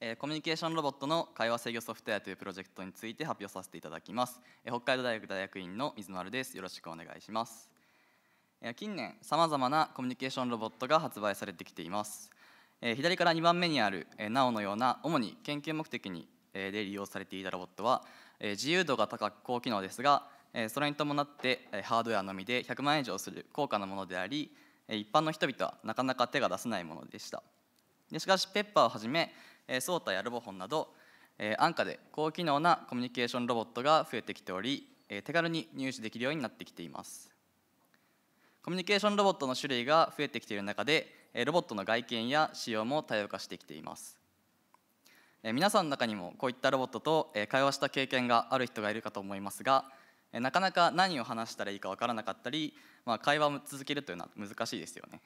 えコミュニケーションロボットの会話制御ソフトウェアというプロジェクトについて発表させていただきます、え北海道大学大学院の水丸ですよろしくお願いします、え近年さまざまなコミュニケーションロボットが発売されてきています、え左から2番目にある、えなおのような主に研究目的に、えで利用されていたロボットは、え自由度が高く高機能ですが、えそれに伴って、えハードウェアのみで100万円以上する高価なものであり、え一般の人々はなかなか手が出せないものでしたでしかしペッパーをはじめソータやロボホンなど安価で高機能なコミュニケーションロボットが増えてきており手軽に入手できるようになってきていますコミュニケーションロボットの種類が増えてきている中でロボットの外見や仕様も多様化してきています皆さんの中にもこういったロボットと会話した経験がある人がいるかと思いますがなかなか何を話したらいいか分からなかったり、まあ、会話を続けるというのは難しいですよね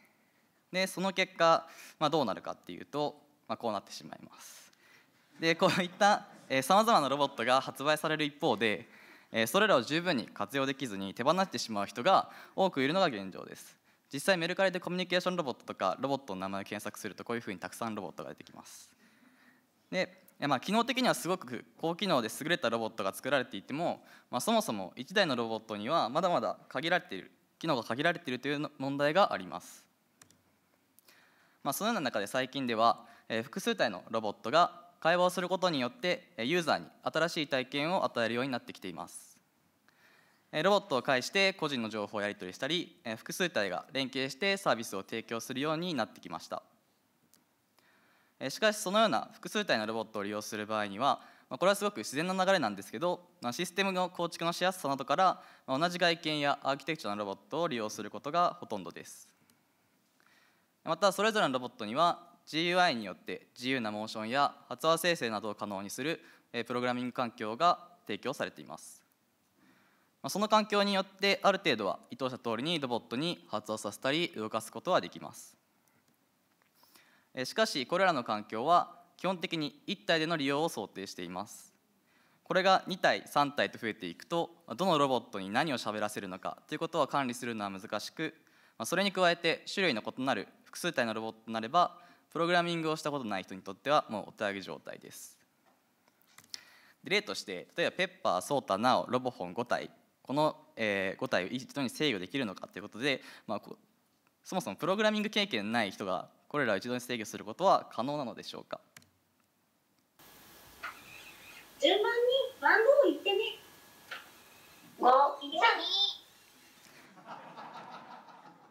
でその結果、まあ、どうなるかっていうとまあ、こうなってしまいますでこういったさまざまなロボットが発売される一方でそれらを十分に活用できずに手放してしまう人が多くいるのが現状です実際メルカリでコミュニケーションロボットとかロボットの名前を検索するとこういうふうにたくさんロボットが出てきますで、まあ、機能的にはすごく高機能で優れたロボットが作られていても、まあ、そもそも1台のロボットにはまだまだ限られている機能が限られているという問題があります、まあ、そのような中で最近ではえ複数体のロボットが会話をすることによってユーザーに新しい体験を与えるようになってきていますロボットを介して個人の情報をやり取りしたり複数体が連携してサービスを提供するようになってきましたしかしそのような複数体のロボットを利用する場合にはこれはすごく自然な流れなんですけどシステムの構築のしやすさなどから同じ外見やアーキテクチャのロボットを利用することがほとんどですまたそれぞれのロボットには GUI によって自由なモーションや発話生成などを可能にするプログラミング環境が提供されていますその環境によってある程度は意図した通りにロボットに発話させたり動かすことはできますしかしこれらの環境は基本的に1体での利用を想定していますこれが2体3体と増えていくとどのロボットに何を喋らせるのかということは管理するのは難しくそれに加えて種類の異なる複数体のロボットになればプログラミングをしたことない人にとってはもうお手上げ状態ですで例として例えばペッパーソータナオロボホン5体この、えー、5体を一度に制御できるのかということで、まあ、こそもそもプログラミング経験ない人がこれらを一度に制御することは可能なのでしょうか順番に番号言ってね5 1 2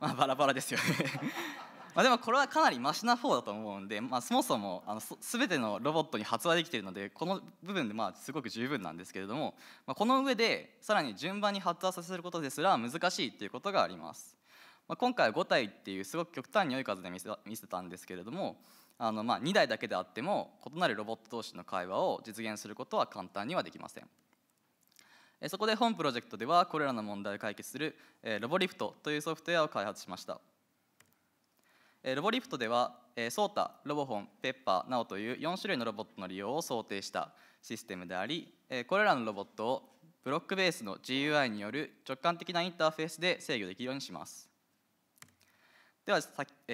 まあバラバラですよねまあ、でもこれはかなりマシな方だと思うんで、まあ、そもそもあの全てのロボットに発話できているのでこの部分でまあすごく十分なんですけれども、まあ、この上でさらに順番に発話させることですら難しいっていうことがあります。まあ、今回は5体っていうすごく極端に良い数で見せ見せたんですけれどもあのまあ2台だけであっても異なるロボット同士の会話を実現することは簡単にはできませんそこで本プロジェクトではこれらの問題を解決するロボリフトというソフトウェアを開発しましたロボリフトではソータ、ロボホン、ペッパー、ナオという4種類のロボットの利用を想定したシステムでありこれらのロボットをブロックベースの GUI による直感的なインターフェースで制御できるようにしますでは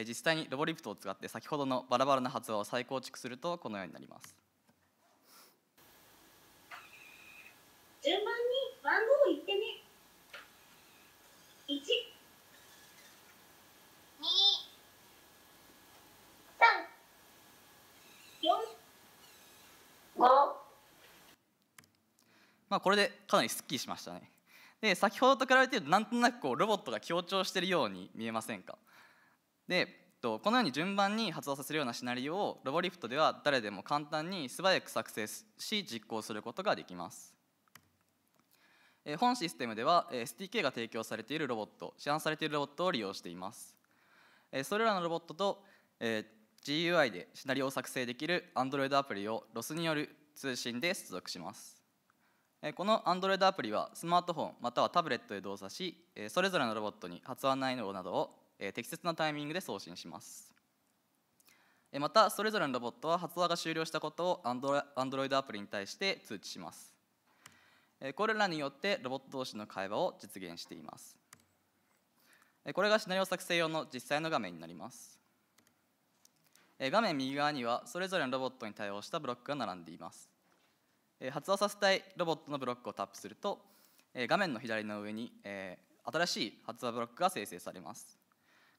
実際にロボリフトを使って先ほどのバラバラな発話を再構築するとこのようになります順番に番号まあ、これでかなりすっきりしましたねで先ほどと比べてるとなんとなくこうロボットが強調しているように見えませんかでこのように順番に発動させるようなシナリオをロボリフトでは誰でも簡単に素早く作成し実行することができます本システムでは SDK が提供されているロボット市販されているロボットを利用していますそれらのロボットと GUI でシナリオを作成できる Android アプリを ROS による通信で接続しますこの Android アプリはスマートフォンまたはタブレットで動作しそれぞれのロボットに発案内容などを適切なタイミングで送信しますまたそれぞれのロボットは発話が終了したことを Android アプリに対して通知しますこれらによってロボット同士の会話を実現していますこれがシナリオ作成用の実際の画面になります画面右側にはそれぞれのロボットに対応したブロックが並んでいます発動させたいロボットのブロックをタップすると画面の左の上に新しい発話ブロックが生成されます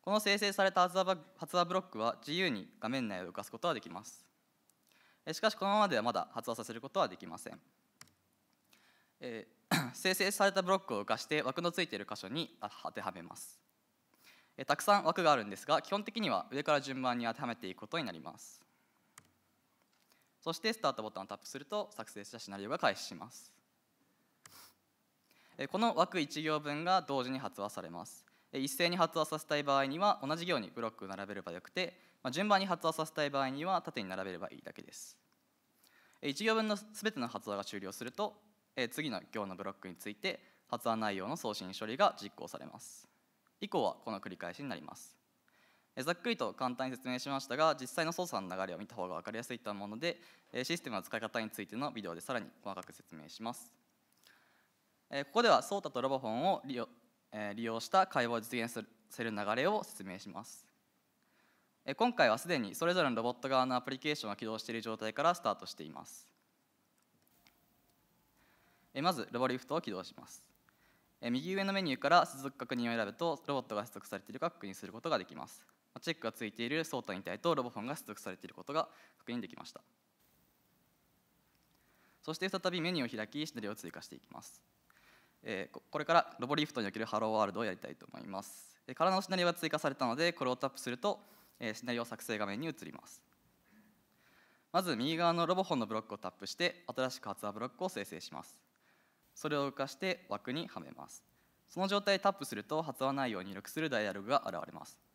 この生成された発話ブロックは自由に画面内を動かすことはできますしかしこのままではまだ発話させることはできません 生成されたブロックを動かして枠のついている箇所に当てはめますたくさん枠があるんですが基本的には上から順番に当てはめていくことになりますそしてスタートボタンをタップすると作成したシナリオが開始しますこの枠1行分が同時に発話されます一斉に発話させたい場合には同じ行にブロックを並べればよくて順番に発話させたい場合には縦に並べればいいだけです1行分の全ての発話が終了すると次の行のブロックについて発話内容の送信処理が実行されます以降はこの繰り返しになりますざっくりと簡単に説明しましたが実際の操作の流れを見た方が分かりやすいと思うのでシステムの使い方についてのビデオでさらに細かく説明しますここでは s o とロボホンを利用利用した会話を実現する流れを説明します今回はすでにそれぞれのロボット側のアプリケーションが起動している状態からスタートしていますまずロボリフトを起動します右上のメニューから接続確認を選ぶとロボットが接続されているか確認することができますチェックがついている相対に体とロボフォンが接続されていることが確認できましたそして再びメニューを開きシナリオを追加していきますえー、これからロボリフトにおけるハローワールドをやりたいと思います。えー、空のシナリオが追加されたのでこれをタップすると、えー、シナリオ作成画面に移ります。まず右側のロボフォンのブロックをタップして新しく発話ブロックを生成します。それを動かして枠にはめます。その状態タップすると発話内容を入力するダイアログが現れます。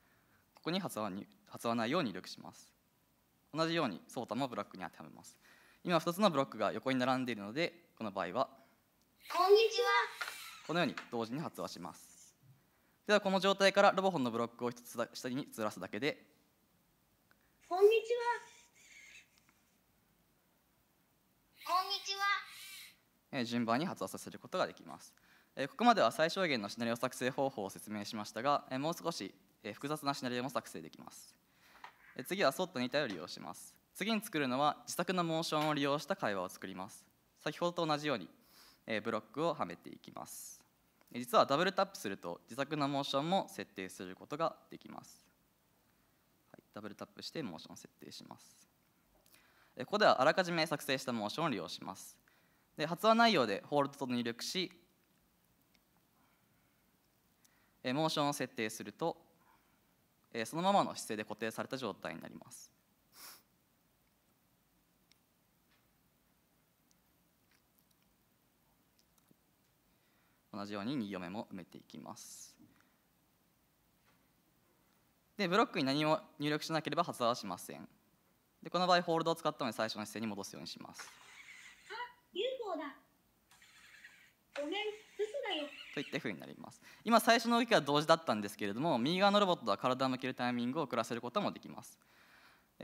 ここに発話に発話内容を入力します同じようにソータもブロックに当てはめます今2つのブロックが横に並んでいるのでこの場合はこんにちはこのように同時に発話しますではこの状態からロボホンのブロックを1つ下にずらすだけでこんにちはこんにちは順番に発話させることができますここまでは最小限のシナリオ作成方法を説明しましたがもう少し複雑なシナリオも作成できます次はソットに対を利用します次に作るのは自作のモーションを利用した会話を作ります先ほどと同じようにブロックをはめていきます実はダブルタップすると自作のモーションも設定することができますダブルタップしてモーションを設定しますここではあらかじめ作成したモーションを利用しますで発話内容でホールドと入力しモーションを設定するとえそのままの姿勢で固定された状態になります。同じように2行目も埋めていきます。でブロックに何も入力しなければ発話はしません。でこの場合ホールドを使ったので最初の姿勢に戻すようにします。あ UFO だといったふうになります今最初の動きは同時だったんですけれども右側のロボットは体を向けるタイミングを遅らせることもできます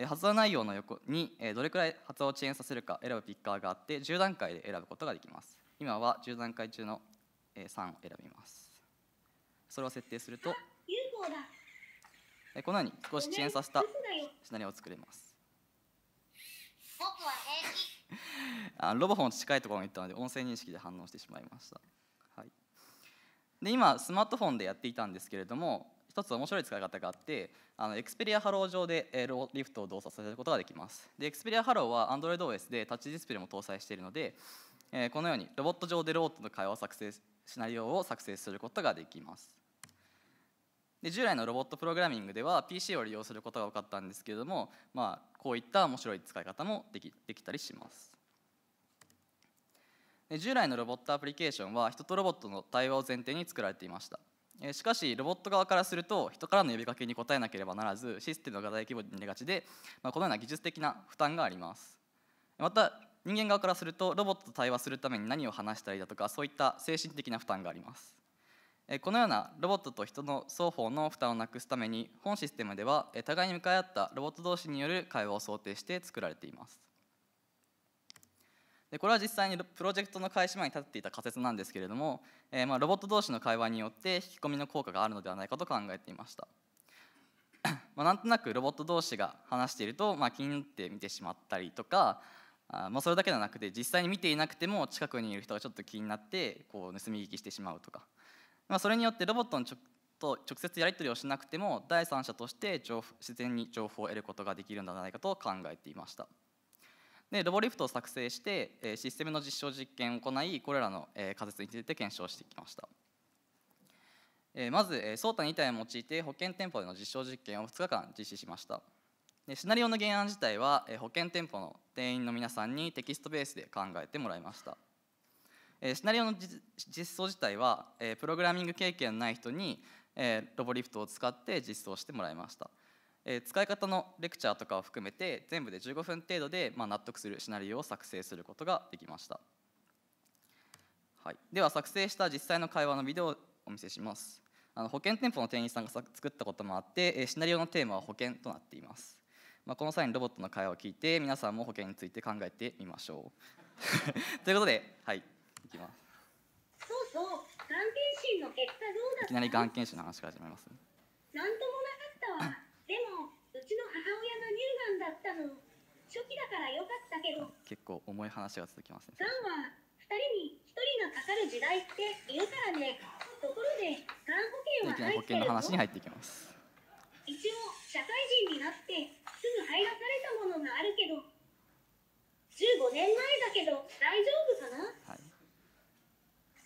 発話内容の横にどれくらい発話を遅延させるか選ぶピッカーがあって10段階で選ぶことができます今は10段階中の3を選びますそれを設定するとこのように少し遅延させたシナリオを作れます僕はあロボホン近いところに行ったので音声認識で反応してしまいました、はい、で今スマートフォンでやっていたんですけれども一つ面白い使い方があってあのエクスペリアハロー上で、えー、リフトを動作させることができますでエクスペリアハローは AndroidOS でタッチディスプレイも搭載しているので、えー、このようにロボット上でロボットの会話を作成シナリオを作成することができますで従来のロボットプログラミングでは PC を利用することが多かったんですけれども、まあ、こういった面白い使い方もできできたりします従来のロボットアプリケーションは人とロボットの対話を前提に作られていましたしかしロボット側からすると人からの呼びかけに応えなければならずシステムが大規模になりがちで、まこのような技術的な負担がありますまた人間側からするとロボットと対話するために何を話したりだとかそういった精神的な負担がありますこのようなロボットと人の双方の負担をなくすために本システムでは互いに向かい合ったロボット同士による会話を想定して作られていますでこれは実際にプロジェクトの開始前に立っていた仮説なんですけれども、えー、まあロボット同士の会話によって引き込みの効果があるのではないかと考えていました まあなんとなくロボット同士が話していると、まあ、気になって見てしまったりとかあまあそれだけではなくて実際に見ていなくても近くにいる人がちょっと気になってこう盗み聞きしてしまうとかそれによってロボットのと直接やり取りをしなくても第三者として自然に情報を得ることができるのではないかと考えていましたでロボリフトを作成してシステムの実証実験を行いこれらの仮説について検証してきましたまず s o t 2体を用いて保険店舗での実証実験を2日間実施しましたでシナリオの原案自体は保険店舗の店員の皆さんにテキストベースで考えてもらいましたえシナリオの実装自体は、えプログラミング経験ない人に、えロボリフトを使って実装してもらいました、え使い方のレクチャーとかを含めて全部で15分程度で、ま納得するシナリオを作成することができました、はい、では作成した実際の会話のビデオをお見せしますあの保険店舗の店員さんが作ったこともあって、えシナリオのテーマは保険となっていますまあ、この際にロボットの会話を聞いて皆さんも保険について考えてみましょう ということで、はい、いきますそうそう眼検診の結果どうだいきなり眼検診の話から始めますなんともなかったわでもうちの母親が乳がんだったの初期だからよかったけど結構重い話が続きますねがんは2人に1人がかかる時代って言うからねところでがん保険は入ってるの保険の話に入っていきます一応社会人になってすぐ入らされたものがあるけど15年前だけど大丈夫かな、はい、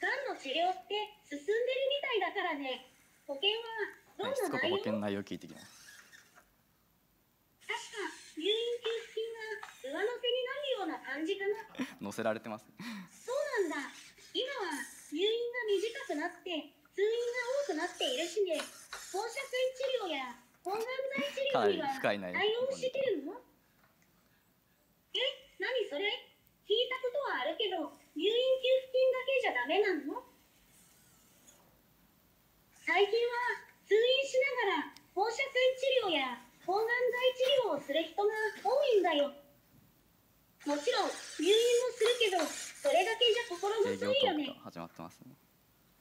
がんの治療って進んでるみたいだからね保険はどんな内容、はい、保険内容聞いてきます確か入院給付金が上乗せになるような感じかな 乗せられてますそうなんだ今は入院が短くなって通院が多くなっているしね放射線治療や抗がん剤治療には対応してる療や抗がん剤治療をする人が多いんだよもちろん入院もするけどそれだけじゃ心もいよね始まってますね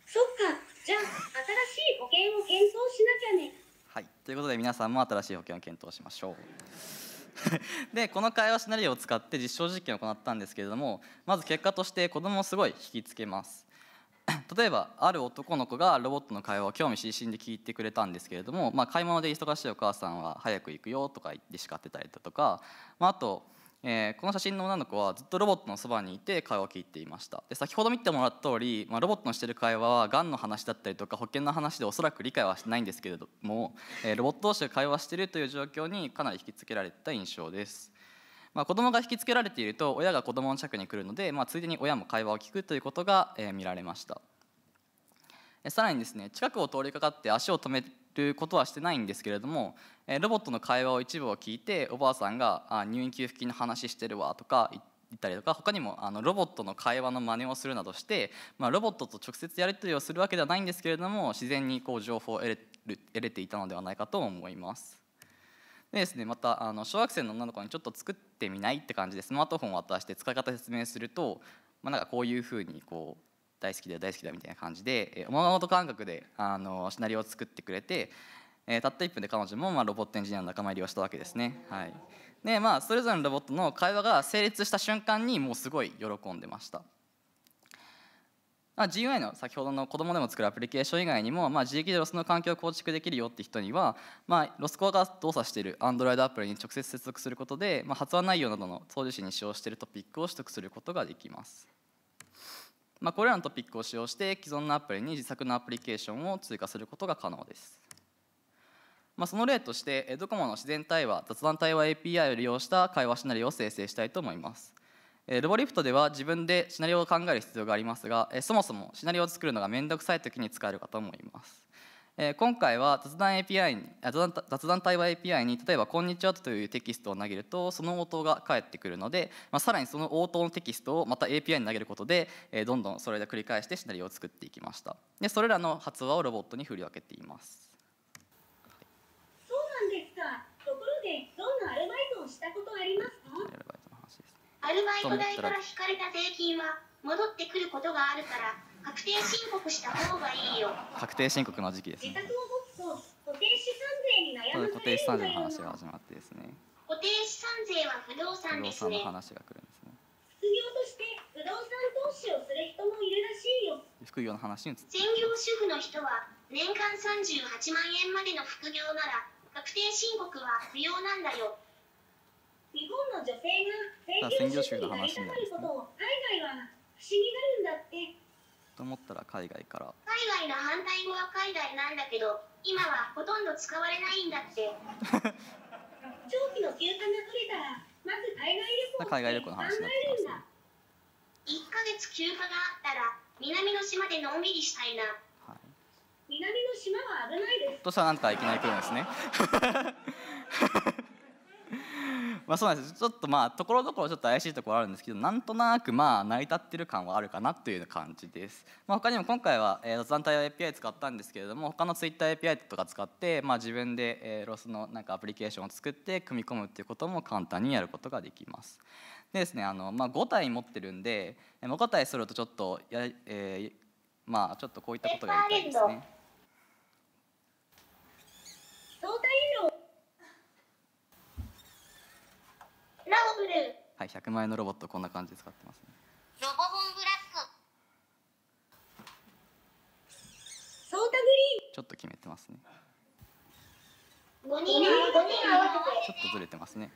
そっかじゃあ新しい保険を検討しなきゃねはいということで皆さんも新しい保険を検討しましょう でこの会話シナリオを使って実証実験を行ったんですけれどもまず結果として子どもをすごい引きつけます 例えばある男の子がロボットの会話を興味津々で聞いてくれたんですけれども、まあ、買い物で忙しいお母さんは早く行くよとか言って叱ってたりだとか、まあ、あと、えー、この写真の女の子はずっとロボットのそばにいて会話を聞いていましたで先ほど見てもらった通り、まあ、ロボットのしてる会話はがんの話だったりとか保険の話でおそらく理解はしてないんですけれども、えー、ロボット同士が会話してるという状況にかなり引きつけられた印象ですまあ、子どもが引きつけられていると親が子どもの近くに来るので、まあ、ついでに親も会話を聞くということが、えー、見られましたさらにですね近くを通りかかって足を止めることはしてないんですけれどもロボットの会話を一部を聞いておばあさんが「入院給付金の話してるわ」とか言ったりとか他にもあのロボットの会話の真似をするなどして、まあ、ロボットと直接やり取りをするわけではないんですけれども自然にこう情報を得れ得れていたのではないかと思います。でですねまたあの小学生の女の子にちょっと作ってみないって感じでスマートフォンを渡して使い方説明すると、まあ、なんかこういうふうにこう大好きだ大好きだみたいな感じでおままごと感覚であのシナリオを作ってくれて、えー、たった1分で彼女も、まあ、ロボットエンジニアの仲間入りをしたわけですね。はいでまあ、それぞれのロボットの会話が成立した瞬間にもうすごい喜んでました。まあ、GUI の先ほどの子どもでも作るアプリケーション以外にも、まあ、自力でロスの環境を構築できるよって人には、まあ、ロスコアが動作している Android アプリに直接接続することで、まあ、発話内容などの送受信に使用しているトピックを取得することができます。まあ、これらのトピックを使用して既存のアプリに自作のアプリケーションを追加することが可能です。まあ、その例としてドコモの自然対話雑談対話 API を利用した会話シナリオを生成したいと思います。ロボリフトでは自分でシナリオを考える必要がありますがそもそもシナリオを作るのが面倒くさい時に使えるかと思います今回は雑談 API に雑談対話 API に例えば「こんにちは」というテキストを投げるとその応答が返ってくるので、まあ、さらにその応答のテキストをまた API に投げることでどんどんそれで繰り返してシナリオを作っていきましたでそれらの発話をロボットに振り分けていますそうなんですかところでどんなアルバイトをしたことありますかアルバイト代から引かれた税金は戻ってくることがあるから確定申告した方がいいよ確定申告の時期ですね固定資産税に固定資産税の話が始まってですね固定資産税は不動産ですね不動産の話が来るんですね副業として不動産投資をする人もいるらしいよ副業の話に専業主婦の人は年間38万円までの副業なら確定申告は不要なんだよ日本の女性が専業主婦になりたことを海外は不思議がるんだってと思ったら海外から海外の反対語は海外なんだけど今はほとんど使われないんだって 長期の休暇が取れたらまず海外旅行の話になってますね1ヶ月休暇があったら南の島でのんびりしたいな、はい、南の島は危ないですとさたらなんかいきなり来るんですね まあそうなんですちょっとまあところどころちょっと怪しいところあるんですけどなんとなくまあ成り立ってる感はあるかなという感じです、まあ、他にも今回は、え雑談対応 API 使ったんですけれども他の TwitterAPI とか使って、まあ、自分で、えロスのなんかアプリケーションを作って組み込むっていうことも簡単にやることができますでですねあの、まあ、5体持ってるんで、5体するとちょっとや、えー、まあちょっとこういったことがやりたいですね。ラボブルーはい百万円のロボットこんな感じで使ってますねロボボンブラックソータグリーンちょっと決めてますね人人合わせてちょっとずれてますね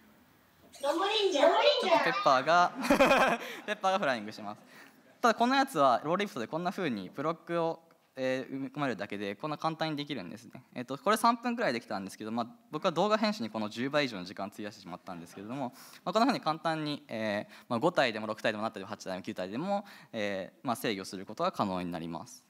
ロボンジャーちょっとペッパーが ペッパーがフライングしますただこのやつはローリフトでこんなふうにブロックをえー、埋め込れるだけでこんな簡単にできるんですね、えーと、これ3分くらいできたんですけど、まあ、僕は動画編集にこの10倍以上の時間費やしてしまったんですけれども、まあ、こんなふうに簡単に、えーまあ、5体でも6体でも7体でも8体でも9体でも、えーまあ、制御することが可能になります。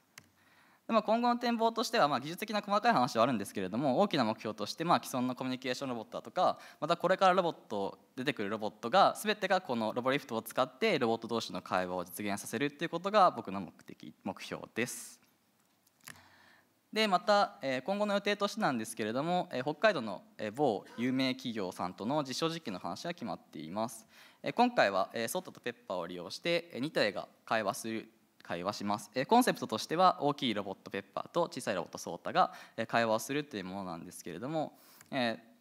でまあ、今後の展望としては、まあ、技術的な細かい話はあるんですけれども大きな目標として、まあ、既存のコミュニケーションロボットだとかまたこれからロボット出てくるロボットが全てがこのロボリフトを使ってロボット同士の会話を実現させるっていうことが僕の目的目標です。でまた今後の予定としてなんですけれども北海道の某有名企業さんとの実証実験の話が決まっています今回はソッタとペッパーを利用して2体が会話する会話しますコンセプトとしては大きいロボットペッパーと小さいロボットソータが会話をするというものなんですけれども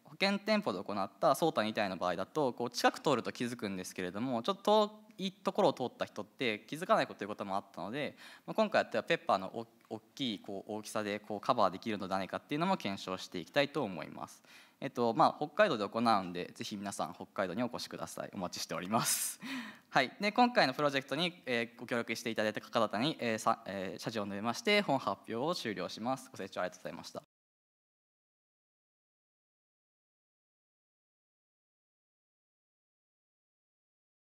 保険店舗で行った相対2体の場合だとこう近く通ると気づくんですけれどもちょっと遠いところを通った人って気づかないこということもあったので、まあ、今回やってはペッパーの大きいこう大きさでこうカバーできるのではないかっていうのも検証していきたいと思います。えっとまあ、北海道で行うんでぜひ皆さん北海道にお越しくださいお待ちしております、はい、で今回のプロジェクトに、えー、ご協力していただいた方々に、えーさえー、謝辞を述べまして本発表を終了しますご清聴ありがとうございました